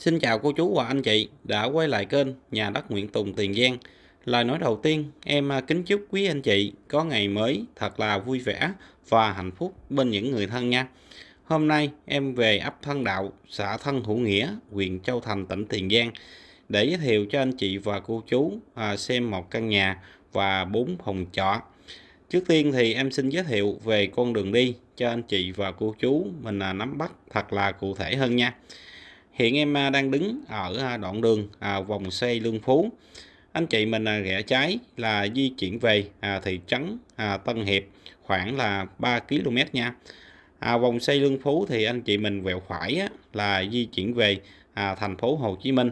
Xin chào cô chú và anh chị đã quay lại kênh Nhà đất Nguyễn Tùng Tiền Giang. Lời nói đầu tiên, em à, kính chúc quý anh chị có ngày mới thật là vui vẻ và hạnh phúc bên những người thân nha. Hôm nay em về ấp Thân Đạo, xã Thân Hữu Nghĩa, huyện Châu Thành, tỉnh Tiền Giang để giới thiệu cho anh chị và cô chú à, xem một căn nhà và bốn phòng trọ. Trước tiên thì em xin giới thiệu về con đường đi cho anh chị và cô chú mình à, nắm bắt thật là cụ thể hơn nha hiện em à, đang đứng ở à, đoạn đường à, vòng xây Lương Phú anh chị mình rẽ trái là di chuyển về thị trấn Tân Hiệp khoảng là 3 km nha vòng xây Lương Phú thì anh chị mình vẹo phải là di chuyển về thành phố Hồ Chí Minh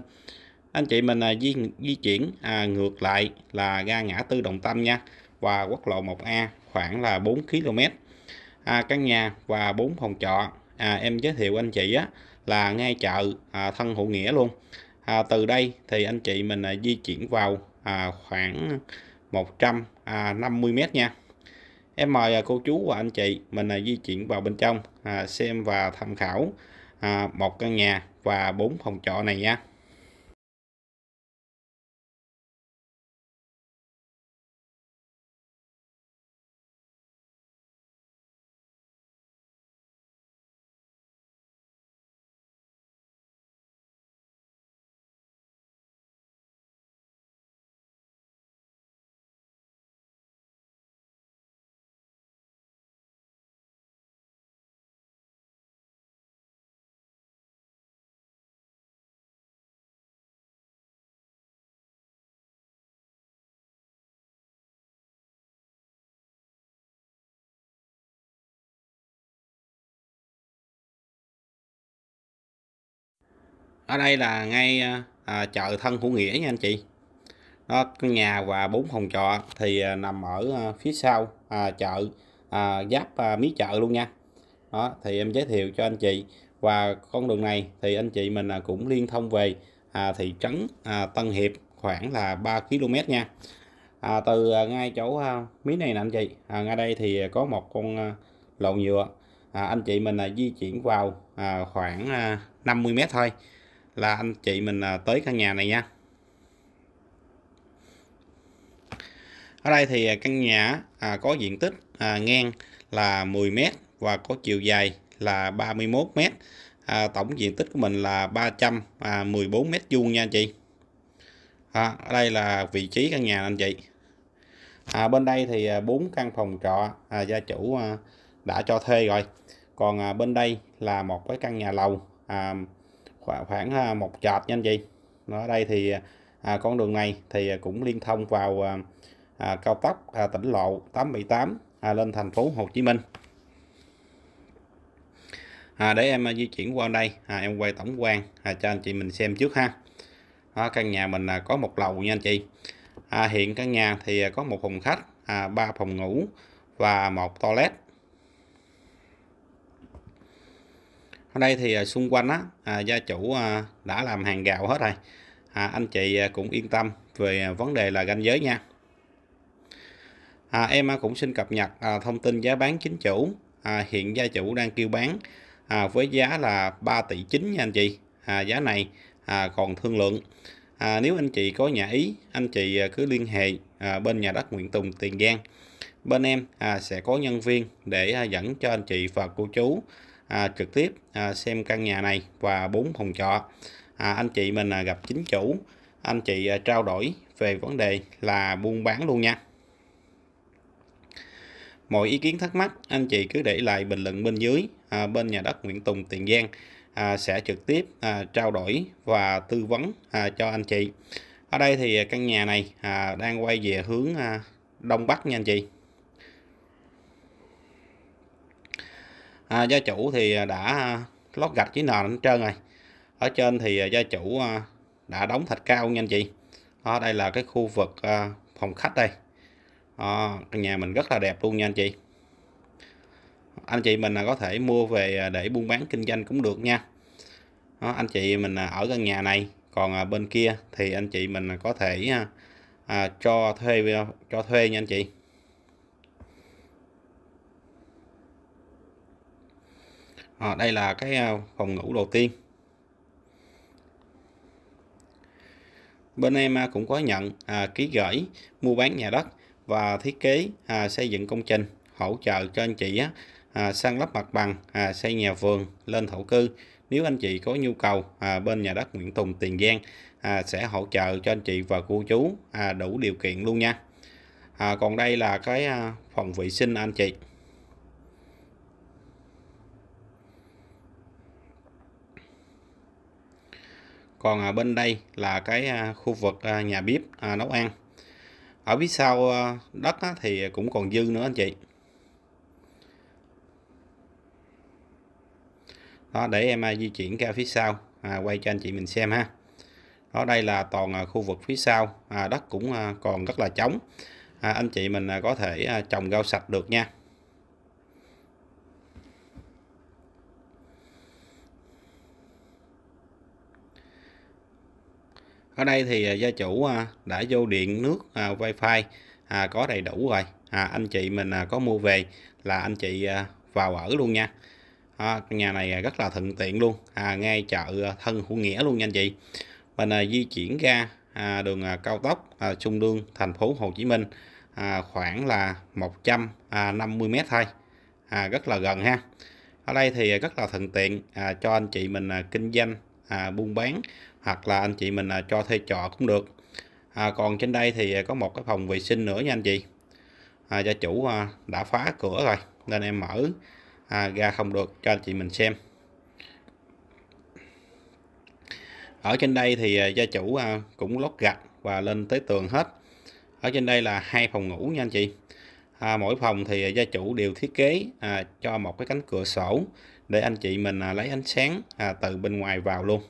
anh chị mình di, di chuyển ngược lại là ga ngã tư Đồng Tâm nha và quốc lộ 1A khoảng là 4 km à, căn nhà và 4 phòng trọ à, em giới thiệu anh chị á là ngay chợ à, thân hữu nghĩa luôn à, từ đây thì anh chị mình à, di chuyển vào à, khoảng 150 à, mét nha em mời à, cô chú và anh chị mình à, di chuyển vào bên trong à, xem và tham khảo à, một căn nhà và bốn phòng trọ này nha ở đây là ngay à, à, chợ thân hữu nghĩa nha anh chị đó nhà và bốn phòng trọ thì à, nằm ở à, phía sau à, chợ à, giáp à, mí chợ luôn nha đó thì em giới thiệu cho anh chị và con đường này thì anh chị mình à, cũng liên thông về à, thị trấn à, Tân Hiệp khoảng là 3 km nha à, từ à, ngay chỗ à, mí này nè anh chị à, ngay đây thì có một con à, lộn nhựa à, anh chị mình à, di chuyển vào à, khoảng à, 50 mét thôi là anh chị mình à, tới căn nhà này nha ở đây thì à, căn nhà à, có diện tích ngang là 10m và có chiều dài là 31m tổng diện tích của mình là 314 mét vuông nha anh chị ở đây là vị trí căn nhà anh chị à, bên đây thì bốn căn phòng trọ à, gia chủ à, đã cho thuê rồi còn à, bên đây là một cái căn nhà lầu à, khoảng, khoảng à, một chọt nha anh chị nó đây thì à, con đường này thì cũng liên thông vào à, à, cao tốc à, tỉnh lộ 878 à, lên thành phố Hồ Chí Minh à, để em à, di chuyển qua đây à, em quay tổng quan à, cho anh chị mình xem trước ha à, căn nhà mình à, có một lầu nha anh chị à, hiện căn nhà thì à, có một phòng khách à, 3 phòng ngủ và một toilet ở đây thì à, xung quanh á à, gia chủ à, đã làm hàng gạo hết rồi à, anh chị à, cũng yên tâm về à, vấn đề là ranh giới nha à, em cũng xin cập nhật à, thông tin giá bán chính chủ à, hiện gia chủ đang kêu bán à, với giá là 3 tỷ 9 nha anh chị à, giá này à, còn thương lượng à, nếu anh chị có nhà ý anh chị cứ liên hệ à, bên nhà đất Nguyễn Tùng Tiền Giang bên em à, sẽ có nhân viên để à, dẫn cho anh chị và cô chú à, trực tiếp à, xem căn nhà này và bốn phòng trọ à, anh chị mình à, gặp chính chủ anh chị à, trao đổi về vấn đề là buôn bán luôn nha mọi ý kiến thắc mắc anh chị cứ để lại bình luận bên dưới à, bên nhà đất Nguyễn Tùng Tiền Giang à, sẽ trực tiếp à, trao đổi và tư vấn à, cho anh chị ở đây thì à, căn nhà này à, đang quay về hướng à, đông bắc nha anh chị à, gia chủ thì à, đã à, lót gạch với nền hết trơn rồi ở trên thì à, gia chủ đã đóng thạch cao nha anh chị à, đây là cái khu vực phòng khách đây à, căn nhà mình rất là đẹp luôn nha anh chị anh chị mình có thể mua về để buôn bán kinh doanh cũng được nha đó, anh chị mình ở căn nhà này còn bên kia thì anh chị mình có thể à, cho thuê cho thuê nha anh chị à, đây là cái ờ, phòng ngủ đầu tiên bên em à, cũng có nhận à, ký gửi mua bán nhà đất và thiết kế à, xây dựng công trình hỗ trợ cho anh chị á, à, san lấp mặt bằng à, xây nhà vườn lên thổ cư nếu anh chị có nhu cầu à, bên nhà đất Nguyễn Tùng Tiền Giang à, sẽ hỗ trợ cho anh chị và cô chú à, đủ điều kiện luôn nha à, còn đây là cái à, phòng vệ sinh anh chị còn à, bên đây là cái à, khu vực à, nhà bếp nấu ăn ở phía sau đất thì cũng còn dư nữa anh chị đó để em di chuyển ra phía sau à, quay cho anh chị mình xem ha đó đây là toàn khu vực phía sau à, đất cũng còn rất là trống à, anh chị mình có thể trồng rau sạch được nha ở đây thì à, gia chủ à, đã vô điện nước à, wifi có đầy đủ rồi anh chị mình có mua về là anh chị vào ở luôn nha nhà này rất là thuận tiện luôn ngay chợ thân hữu nghĩa luôn nha anh chị mình di chuyển ra đường cao tốc trung lương thành phố Hồ Chí Minh khoảng là 150 mét thôi rất là gần ha ở đây thì rất là thuận tiện cho anh chị mình kinh doanh à, buôn bán hoặc là anh chị mình à, cho thuê trọ cũng được à, còn trên đây thì có một cái phòng vệ sinh nữa nha anh chị à, gia chủ à, đã phá cửa rồi nên em mở à, ra không được cho anh chị mình xem ở trên đây thì à, gia chủ à, cũng lót gạch và lên tới tường hết ở trên đây là hai phòng ngủ nha anh chị à, mỗi phòng thì à, gia chủ đều thiết kế à, cho một cái cánh cửa sổ để anh chị mình à, lấy ánh sáng à, từ bên ngoài vào luôn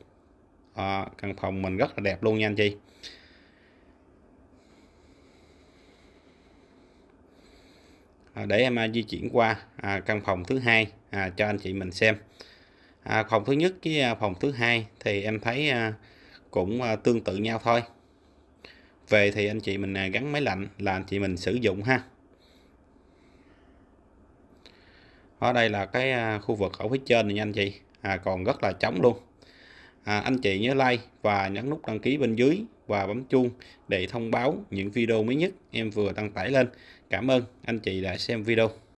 à, căn phòng mình rất là đẹp luôn nha anh chị à, để em à, di chuyển qua à, căn phòng thứ hai à, cho anh chị mình xem à, phòng thứ nhất với à, phòng thứ hai thì em thấy à, cũng à, tương tự nhau thôi về thì anh chị mình à, gắn máy lạnh là anh chị mình sử dụng ha ở đây là cái à, khu vực ở phía trên này nha anh chị à, còn rất là trống luôn à, anh chị nhớ like và nhấn nút đăng ký bên dưới và bấm chuông để thông báo những video mới nhất em vừa đăng tải lên cảm ơn anh chị đã xem video